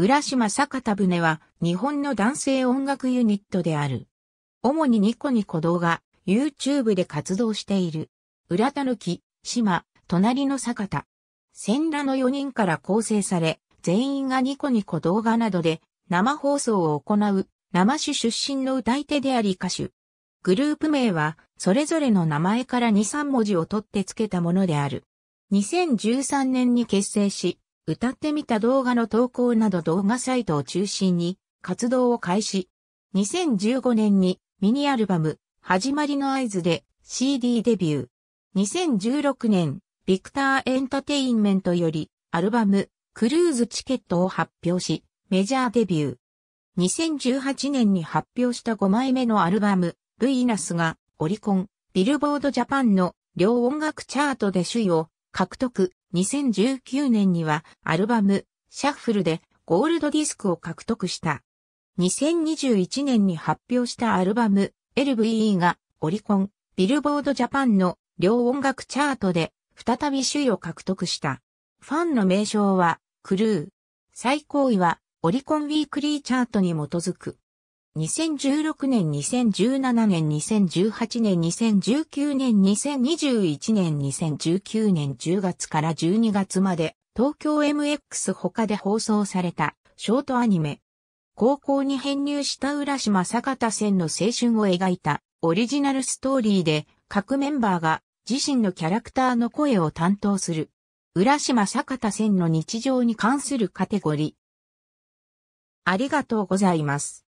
浦島坂田船は日本の男性音楽ユニットである。主にニコニコ動画、YouTube で活動している。浦田き、島、隣の坂田。千羅の4人から構成され、全員がニコニコ動画などで生放送を行う、生主出身の歌い手であり歌手。グループ名は、それぞれの名前から2、3文字を取って付けたものである。2013年に結成し、歌ってみた動画の投稿など動画サイトを中心に活動を開始。2015年にミニアルバム、始まりの合図で CD デビュー。2016年、ビクターエンタテインメントよりアルバム、クルーズチケットを発表し、メジャーデビュー。2018年に発表した5枚目のアルバム、ヴィーナスが、オリコン、ビルボードジャパンの両音楽チャートで首位を獲得。2019年にはアルバム、シャッフルでゴールドディスクを獲得した。2021年に発表したアルバム、LVE がオリコン、ビルボードジャパンの両音楽チャートで再び首位を獲得した。ファンの名称は、クルー。最高位はオリコンウィークリーチャートに基づく。2016年、2017年、2018年、2019年、2021年、2019年10月から12月まで、東京 MX 他で放送された、ショートアニメ。高校に編入した浦島坂田線の青春を描いた、オリジナルストーリーで、各メンバーが、自身のキャラクターの声を担当する。浦島坂田線の日常に関するカテゴリー。ありがとうございます。